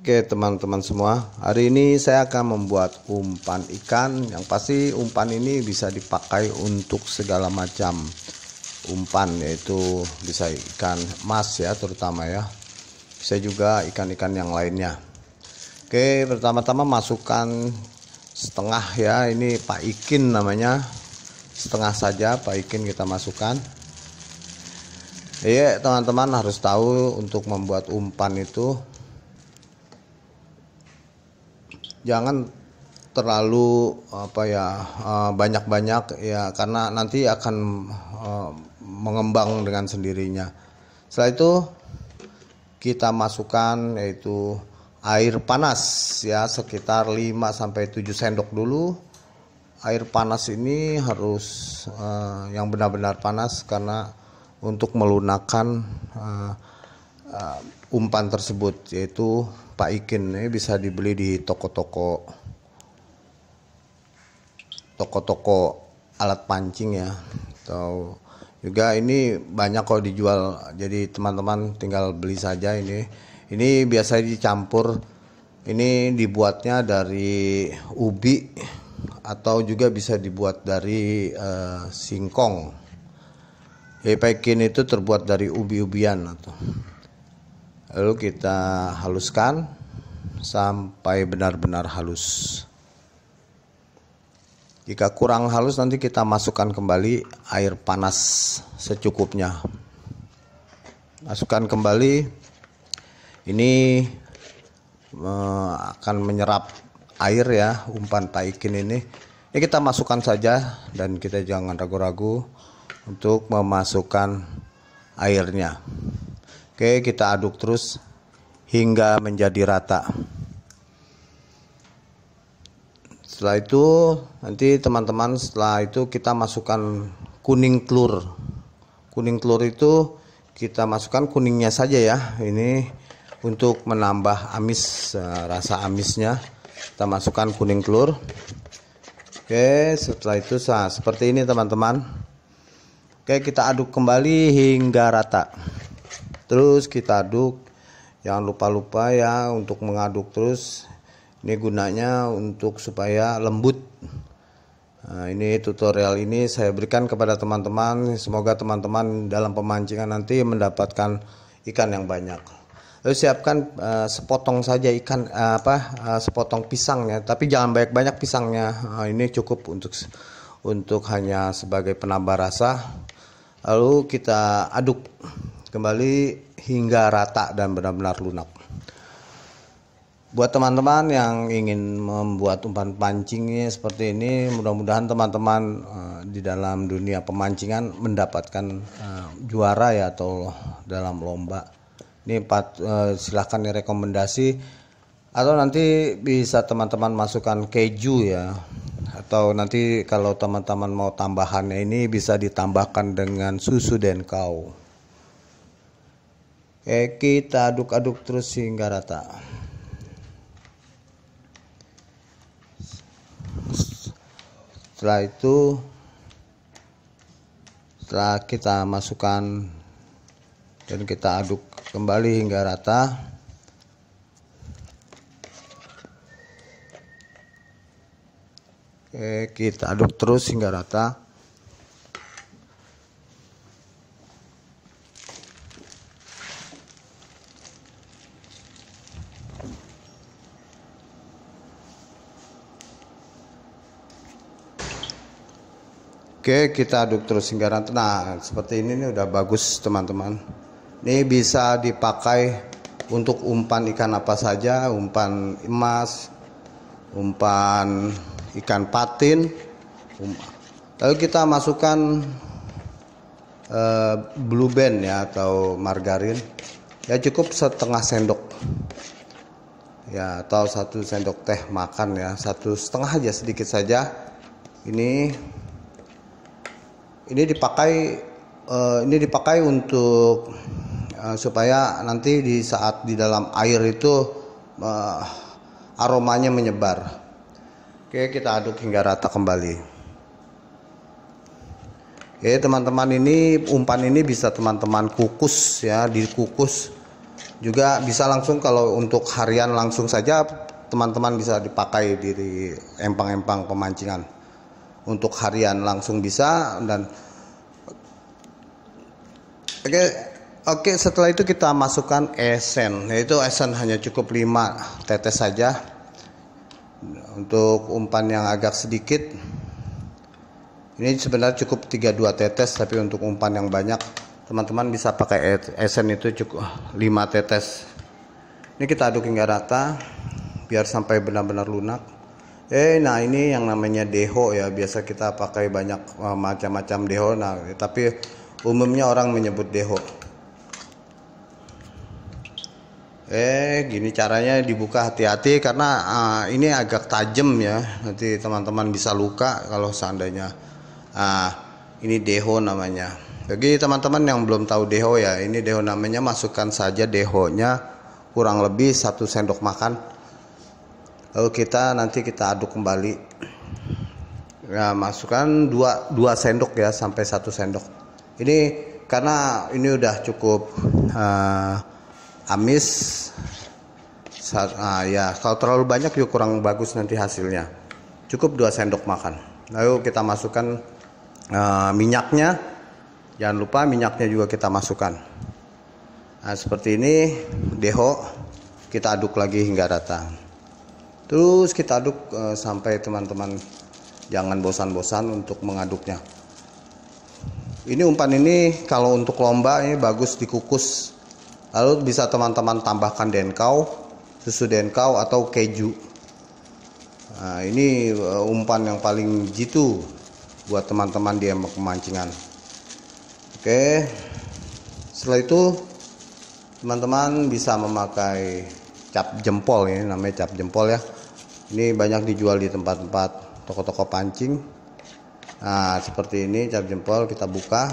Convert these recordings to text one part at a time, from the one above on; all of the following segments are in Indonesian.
Oke teman-teman semua, hari ini saya akan membuat umpan ikan yang pasti umpan ini bisa dipakai untuk segala macam umpan yaitu bisa ikan emas ya terutama ya. Bisa juga ikan-ikan yang lainnya. Oke, pertama-tama masukkan setengah ya, ini Pak Ikin namanya. Setengah saja Pak Ikin kita masukkan. Iya, teman-teman harus tahu untuk membuat umpan itu jangan terlalu apa ya eh, banyak-banyak ya karena nanti akan eh, mengembang dengan sendirinya. Setelah itu kita masukkan yaitu air panas ya sekitar 5 sampai 7 sendok dulu. Air panas ini harus uh, yang benar-benar panas karena untuk melunakkan uh, uh, umpan tersebut yaitu Pak Ikin ini bisa dibeli di toko-toko toko-toko alat pancing ya atau juga ini banyak kalau dijual jadi teman-teman tinggal beli saja ini ini biasanya dicampur ini dibuatnya dari ubi atau juga bisa dibuat dari uh, singkong hepekin itu terbuat dari ubi-ubian atau lalu kita haluskan sampai benar-benar halus. Jika kurang halus nanti kita masukkan kembali air panas secukupnya. Masukkan kembali ini eh, akan menyerap air ya umpan taikin ini. Ini kita masukkan saja dan kita jangan ragu-ragu untuk memasukkan airnya. Oke, kita aduk terus hingga menjadi rata. Setelah itu nanti teman-teman setelah itu kita masukkan kuning telur. Kuning telur itu kita masukkan kuningnya saja ya. Ini untuk menambah amis eh, rasa amisnya kita masukkan kuning telur. Oke, setelah itu nah, seperti ini teman-teman. Oke, kita aduk kembali hingga rata. Terus kita aduk jangan lupa-lupa ya untuk mengaduk terus ini gunanya untuk supaya lembut nah, ini tutorial ini saya berikan kepada teman-teman semoga teman-teman dalam pemancingan nanti mendapatkan ikan yang banyak lalu siapkan uh, sepotong saja ikan uh, apa uh, sepotong pisangnya tapi jangan banyak-banyak pisangnya nah, ini cukup untuk untuk hanya sebagai penambah rasa lalu kita aduk kembali hingga rata dan benar-benar lunak. Buat teman-teman yang ingin membuat umpan pancingnya seperti ini, mudah-mudahan teman-teman uh, di dalam dunia pemancingan mendapatkan uh, juara ya atau dalam lomba. Ini pat, uh, silahkan direkomendasi atau nanti bisa teman-teman masukkan keju ya atau nanti kalau teman-teman mau tambahannya ini bisa ditambahkan dengan susu dan kau. Oke, kita aduk-aduk terus hingga rata setelah itu setelah kita masukkan dan kita aduk kembali hingga rata Oke, kita aduk terus hingga rata Oke, kita aduk terus hingga rata. Nah, seperti ini nih udah bagus teman-teman. Ini bisa dipakai untuk umpan ikan apa saja, umpan emas, umpan ikan patin. Um, lalu kita masukkan uh, blue band ya atau margarin. Ya cukup setengah sendok. Ya atau satu sendok teh makan ya, satu setengah aja sedikit saja. Ini ini dipakai uh, ini dipakai untuk uh, supaya nanti di saat di dalam air itu uh, aromanya menyebar. Oke, kita aduk hingga rata kembali. Oke, teman-teman ini umpan ini bisa teman-teman kukus ya, dikukus. Juga bisa langsung kalau untuk harian langsung saja teman-teman bisa dipakai di empang-empang pemancingan untuk harian langsung bisa dan oke okay, oke setelah itu kita masukkan esen yaitu esen hanya cukup 5 tetes saja untuk umpan yang agak sedikit ini sebenarnya cukup 32 tetes tapi untuk umpan yang banyak teman-teman bisa pakai esen itu cukup 5 tetes ini kita aduk hingga rata biar sampai benar-benar lunak Eh, nah ini yang namanya deho ya. Biasa kita pakai banyak eh, macam-macam deho. Nah, tapi umumnya orang menyebut deho. Eh, gini caranya dibuka hati-hati karena uh, ini agak tajam ya. Nanti teman-teman bisa luka kalau seandainya uh, ini deho namanya. Bagi teman-teman yang belum tahu deho ya, ini deho namanya masukkan saja dehonya kurang lebih satu sendok makan lalu kita nanti kita aduk kembali ya masukkan 2 2 sendok ya sampai 1 sendok ini karena ini udah cukup uh, amis Saat, uh, ya kalau terlalu banyak yuk kurang bagus nanti hasilnya cukup 2 sendok makan lalu kita masukkan uh, minyaknya jangan lupa minyaknya juga kita masukkan nah seperti ini deho kita aduk lagi hingga rata terus kita aduk uh, sampai teman-teman jangan bosan-bosan untuk mengaduknya ini umpan ini kalau untuk lomba ini bagus dikukus lalu bisa teman-teman tambahkan denkau susu denkau atau keju nah, ini uh, umpan yang paling jitu buat teman-teman di emak pemancingan oke setelah itu teman-teman bisa memakai cap jempol ini namanya cap jempol ya ini banyak dijual di tempat-tempat toko-toko pancing nah seperti ini cap jempol kita buka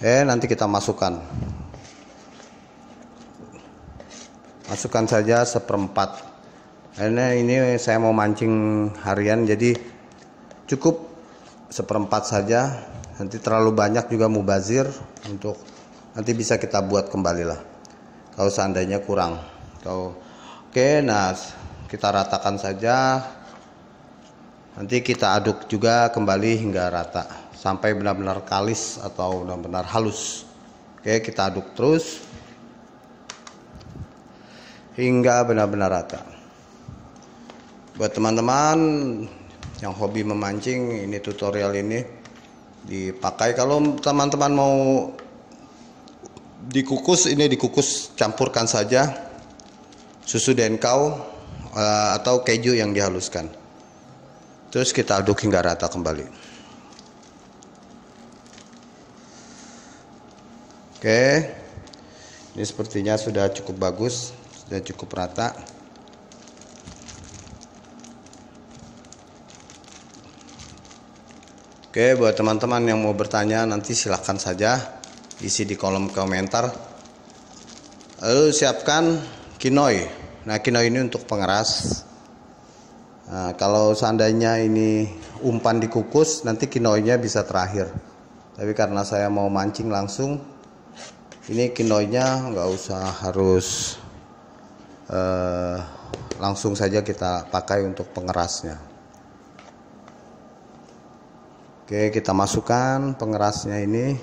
eh nanti kita masukkan masukkan saja seperempat Ini ini saya mau mancing harian jadi cukup seperempat saja nanti terlalu banyak juga mubazir untuk nanti bisa kita buat kembali lah kalau seandainya kurang kalau oke okay, nah kita ratakan saja nanti kita aduk juga kembali hingga rata sampai benar-benar kalis atau benar-benar halus oke kita aduk terus hingga benar-benar rata buat teman-teman yang hobi memancing ini tutorial ini dipakai kalau teman-teman mau dikukus ini dikukus campurkan saja susu denkau Eh, atau keju yang dihaluskan. Terus kita aduk hingga rata kembali. Oke. Ini sepertinya sudah cukup bagus, sudah cukup rata. Oke, buat teman-teman yang mau bertanya nanti silahkan saja isi di kolom komentar. Lalu siapkan kinoi. Nah kino ini untuk pengeras. Nah, kalau seandainya ini umpan dikukus nanti kinoinya bisa terakhir. Tapi karena saya mau mancing langsung, ini kinoinya nggak usah harus eh, langsung saja kita pakai untuk pengerasnya. Oke kita masukkan pengerasnya ini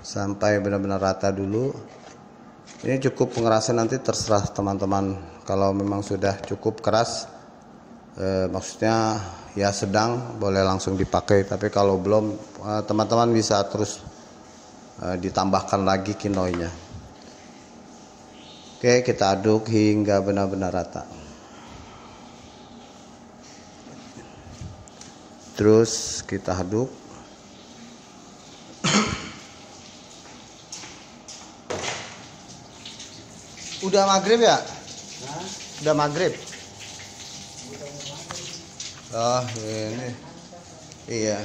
sampai benar-benar rata dulu ini cukup pengerasan nanti terserah teman-teman kalau memang sudah cukup keras eh, maksudnya ya sedang boleh langsung dipakai tapi kalau belum eh, teman-teman eh, bisa terus eh, ditambahkan lagi kinoinya oke kita aduk hingga benar-benar rata terus kita aduk Udah maghrib ya? Hah? Udah maghrib? Oh ini Iya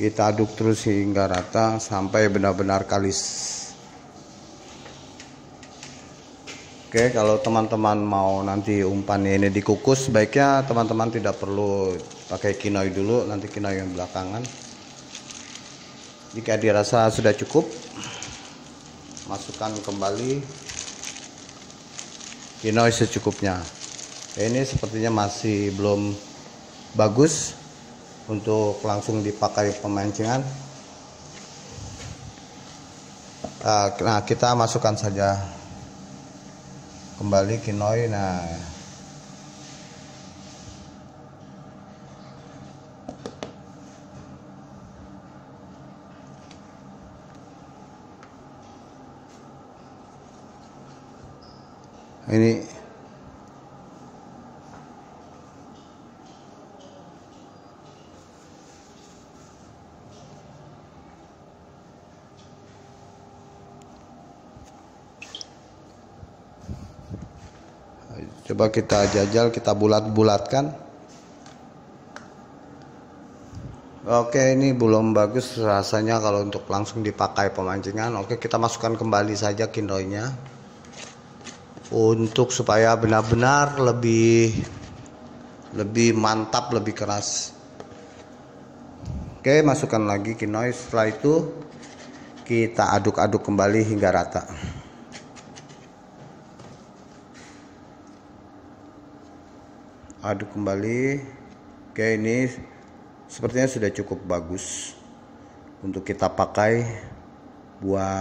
Kita aduk terus hingga rata Sampai benar-benar kalis Oke, kalau teman-teman mau nanti umpan ini dikukus, sebaiknya teman-teman tidak perlu pakai kinoi dulu, nanti kinoi yang belakangan jika dirasa sudah cukup masukkan kembali kinoi secukupnya ini sepertinya masih belum bagus untuk langsung dipakai pemancingan ah, nah kita masukkan saja kembali kinoi nah ini coba kita jajal kita bulat-bulatkan oke ini belum bagus rasanya kalau untuk langsung dipakai pemancingan oke kita masukkan kembali saja kinoinya untuk supaya benar-benar lebih lebih mantap, lebih keras. Oke, masukkan lagi kinoi Setelah itu kita aduk-aduk kembali hingga rata. Aduk kembali. Oke, ini sepertinya sudah cukup bagus untuk kita pakai buat